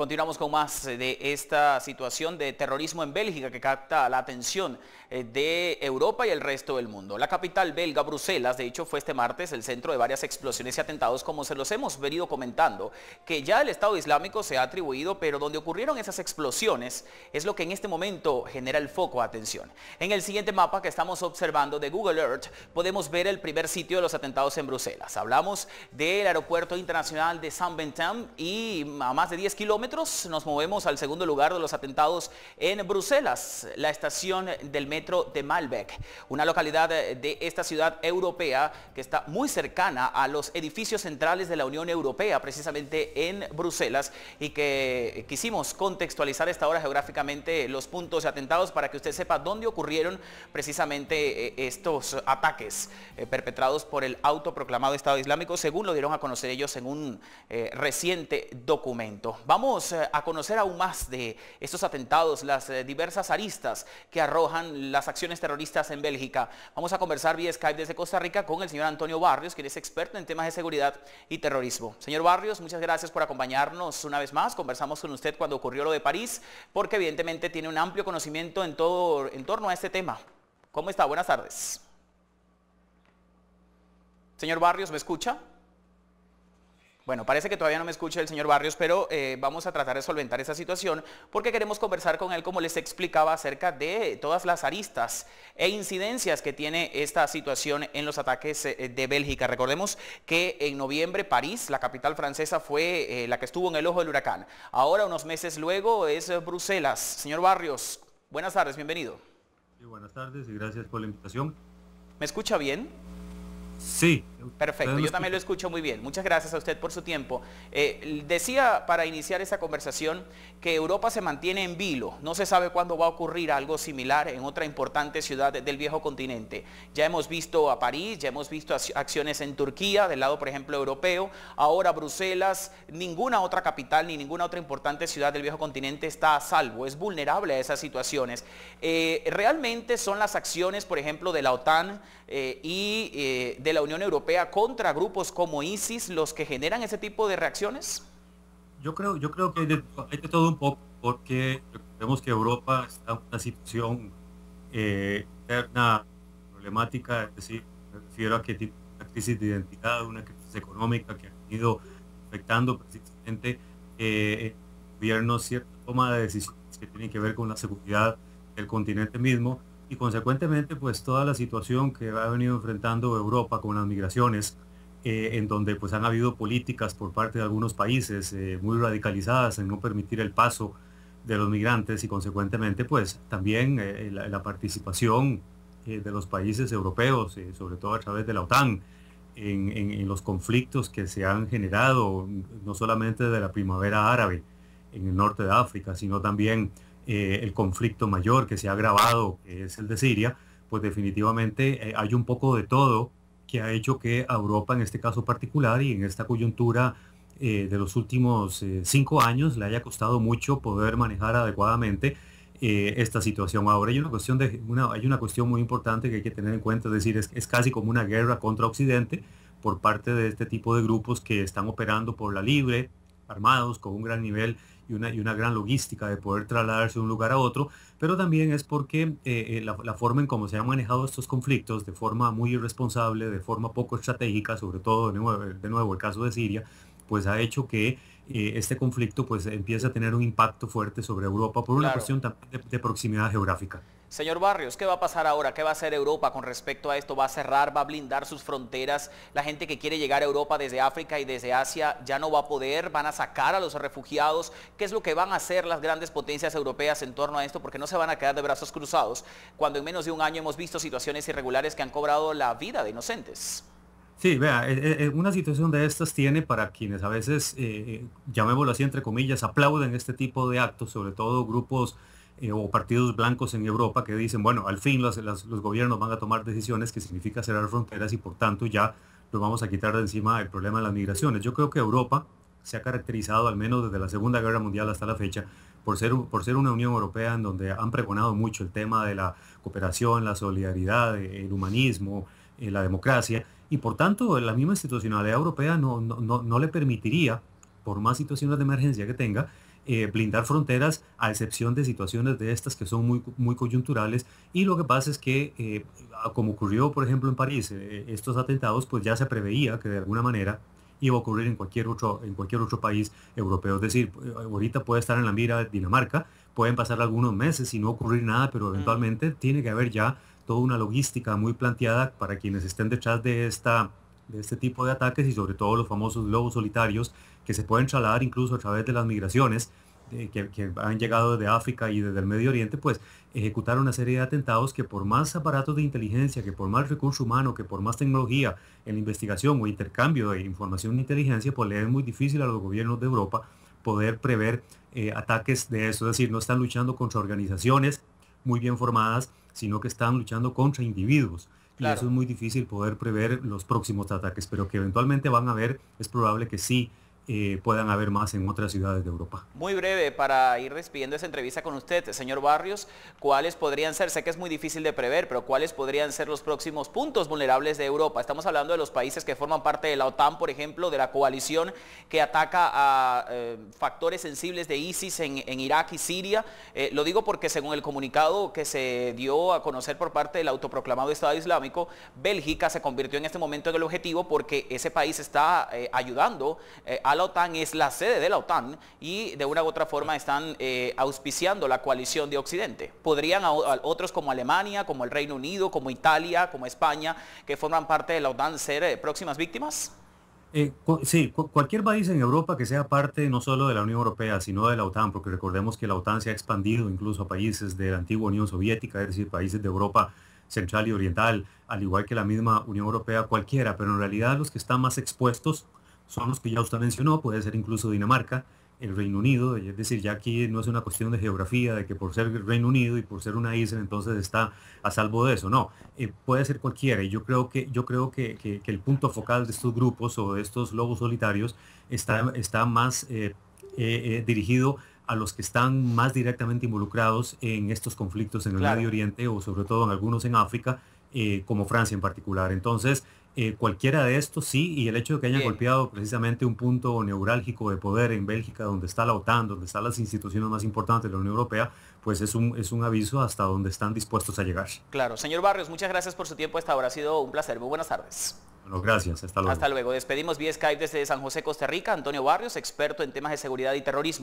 Continuamos con más eh, de esta situación de terrorismo en Bélgica que capta la atención eh, de Europa y el resto del mundo. La capital belga, Bruselas, de hecho fue este martes el centro de varias explosiones y atentados como se los hemos venido comentando, que ya el Estado Islámico se ha atribuido, pero donde ocurrieron esas explosiones es lo que en este momento genera el foco de atención. En el siguiente mapa que estamos observando de Google Earth podemos ver el primer sitio de los atentados en Bruselas. Hablamos del aeropuerto internacional de Saint-Bentham y a más de 10 kilómetros nos movemos al segundo lugar de los atentados en Bruselas, la estación del metro de Malbec, una localidad de esta ciudad europea que está muy cercana a los edificios centrales de la Unión Europea, precisamente en Bruselas, y que quisimos contextualizar esta hora geográficamente los puntos de atentados para que usted sepa dónde ocurrieron precisamente eh, estos ataques eh, perpetrados por el autoproclamado Estado Islámico, según lo dieron a conocer ellos en un eh, reciente documento. Vamos eh, a conocer aún más de estos atentados, las eh, diversas aristas que arrojan las acciones terroristas en Bélgica. Vamos a conversar vía Skype desde Costa Rica con el señor Antonio Barrios, quien es experto en temas de seguridad y terrorismo. Señor Barrios, muchas gracias por acompañarnos una vez más. Conversamos con usted cuando ocurrió lo de París, porque evidentemente tiene un amplio conocimiento en, todo, en torno a este tema. ¿Cómo está? Buenas tardes. Señor Barrios, ¿me escucha? Bueno, parece que todavía no me escucha el señor Barrios, pero eh, vamos a tratar de solventar esa situación porque queremos conversar con él, como les explicaba, acerca de todas las aristas e incidencias que tiene esta situación en los ataques eh, de Bélgica. Recordemos que en noviembre París, la capital francesa, fue eh, la que estuvo en el ojo del huracán. Ahora, unos meses luego, es Bruselas. Señor Barrios, buenas tardes, bienvenido. buenas tardes y gracias por la invitación. ¿Me escucha bien? Sí, Perfecto, yo también lo escucho muy bien. Muchas gracias a usted por su tiempo. Eh, decía para iniciar esa conversación que Europa se mantiene en vilo. No se sabe cuándo va a ocurrir algo similar en otra importante ciudad del viejo continente. Ya hemos visto a París, ya hemos visto acciones en Turquía, del lado, por ejemplo, europeo. Ahora Bruselas, ninguna otra capital ni ninguna otra importante ciudad del viejo continente está a salvo, es vulnerable a esas situaciones. Eh, realmente son las acciones, por ejemplo, de la OTAN eh, y de la Unión Europea contra grupos como ISIS los que generan ese tipo de reacciones? Yo creo, yo creo que hay de, todo un poco, porque vemos que Europa está en una situación interna eh, problemática, es decir, me refiero a que tiene una crisis de identidad, una crisis económica que ha ido afectando precisamente eh, el gobierno cierta toma de decisiones que tienen que ver con la seguridad del continente mismo y consecuentemente pues toda la situación que ha venido enfrentando Europa con las migraciones, eh, en donde pues han habido políticas por parte de algunos países eh, muy radicalizadas en no permitir el paso de los migrantes y consecuentemente pues también eh, la, participación de los países europeos, sobre todo a través de la OTAN, en, en, los conflictos que se han generado, no solamente de la primavera árabe en el norte de África, sino también eh, el conflicto mayor que se ha agravado, que es el de Siria, pues definitivamente eh, hay un poco de todo que ha hecho que a Europa en este caso particular y en esta coyuntura eh, de los últimos cinco años le haya costado mucho poder manejar adecuadamente esta situación. Ahora hay una, cuestión de, una, hay una cuestión muy importante que hay que tener en cuenta, es decir, es, es casi como una guerra contra Occidente por parte de este tipo de grupos que están operando por la libre, armados, con un gran nivel y una, y una gran logística de poder trasladarse de un lugar a otro, pero también es porque eh, eh, la, forma en cómo se han manejado estos conflictos de forma muy irresponsable, de forma poco estratégica, sobre todo de nuevo, de nuevo el caso de Siria, pues ha hecho que eh, este conflicto pues empieza a tener un impacto fuerte sobre Europa por una cuestión también de, proximidad geográfica. Señor Barrios, ¿qué va a pasar ahora? ¿Qué va a hacer Europa con respecto a esto? ¿Va a cerrar? ¿Va a blindar sus fronteras? ¿La gente que quiere llegar a Europa desde África y desde Asia ya no va a poder? ¿Van a sacar a los refugiados? ¿Qué es lo que van a hacer las grandes potencias europeas en torno a esto? Porque no se van a quedar de brazos cruzados cuando en menos de un año hemos visto situaciones irregulares que han cobrado la vida de inocentes. Sí, vea, eh, eh, eh, una situación de estas tiene para quienes a veces, llamémoslo así entre comillas, aplauden este tipo de actos, sobre todo grupos o partidos blancos en Europa que dicen, bueno, al fin los, gobiernos van a tomar decisiones que significa cerrar fronteras y por tanto ya nos vamos a quitar de encima el problema de las migraciones. Yo creo que Europa se ha caracterizado, al menos desde la Segunda Guerra Mundial hasta la fecha, por ser, por ser una Unión Europea en donde han pregonado mucho el tema de la cooperación, la solidaridad, el humanismo, la democracia y por tanto, la misma institucionalidad europea no, le permitiría, por más situaciones de emergencia que tenga, eh, blindar fronteras a excepción de situaciones de estas que son muy, muy coyunturales y lo que pasa es que eh, como ocurrió por ejemplo en París eh, estos atentados pues ya se preveía que de alguna manera iba a ocurrir en cualquier otro en cualquier otro país europeo es decir ahorita puede estar en la mira Dinamarca pueden pasar algunos meses y no ocurrir nada pero mm. eventualmente tiene que haber ya toda una logística muy planteada para quienes estén detrás de, esta, de este tipo de ataques y sobre todo los famosos lobos solitarios que se pueden trasladar incluso a través de las migraciones que, han llegado desde África y desde el Medio Oriente, pues ejecutar una serie de atentados que por más aparatos de inteligencia, que por más recurso humano, que por más tecnología en investigación o intercambio de información e inteligencia, pues le es muy difícil a los gobiernos de Europa poder prever eh, ataques de eso, es decir, no están luchando contra organizaciones muy bien formadas, sino que están luchando contra individuos. Y eso es muy difícil poder prever los próximos ataques, pero que eventualmente van a haber, es probable que sí puedan haber más en otras ciudades de Europa. Muy breve, para ir despidiendo esa entrevista con usted, señor Barrios, ¿cuáles podrían ser, sé que es muy difícil de prever, pero cuáles podrían ser los próximos puntos vulnerables de Europa? Estamos hablando de los países que forman parte de la OTAN, por ejemplo, de la coalición que ataca a eh, factores sensibles de ISIS en, Irak y Siria. Eh, lo digo porque según el comunicado que se dio a conocer por parte del autoproclamado Estado Islámico, Bélgica se convirtió en este momento en el objetivo porque ese país está eh, ayudando a la OTAN es la sede de la OTAN y de una u otra forma están eh, auspiciando la coalición de Occidente. Podrían otros como Alemania, como el Reino Unido, como Italia, como España, que forman parte de la OTAN, ser eh, próximas víctimas? Eh, sí, cualquier país en Europa que sea parte no solo de la Unión Europea, sino de la OTAN, porque recordemos que la OTAN se ha expandido incluso a países de la antigua Unión Soviética, es decir, países de Europa central y oriental, al igual que la misma Unión Europea cualquiera, pero en realidad los que están más expuestos son los que ya usted mencionó, puede ser incluso Dinamarca, el Reino Unido, eh, es decir, ya aquí no es una cuestión de geografía, de que por ser el Reino Unido y por ser una isla entonces está a salvo de eso, no, eh, puede ser cualquiera y yo creo, que, yo creo que, el punto focal de estos grupos o de estos lobos solitarios está, está más eh, dirigido a los que están más directamente involucrados en estos conflictos en el Medio Oriente o sobre todo en algunos en África, como Francia en particular. Entonces, eh, cualquiera de estos sí, y el hecho de que hayan golpeado precisamente un punto neurálgico de poder en Bélgica, donde está la OTAN, donde están las instituciones más importantes de la Unión Europea, pues es un, es un aviso hasta donde están dispuestos a llegar. Claro, señor Barrios, muchas gracias por su tiempo hasta ahora, ha sido un placer, muy buenas tardes. Bueno, gracias, hasta luego. Hasta luego, despedimos vía Skype desde San José, Costa Rica, Antonio Barrios, experto en temas de seguridad y terrorismo.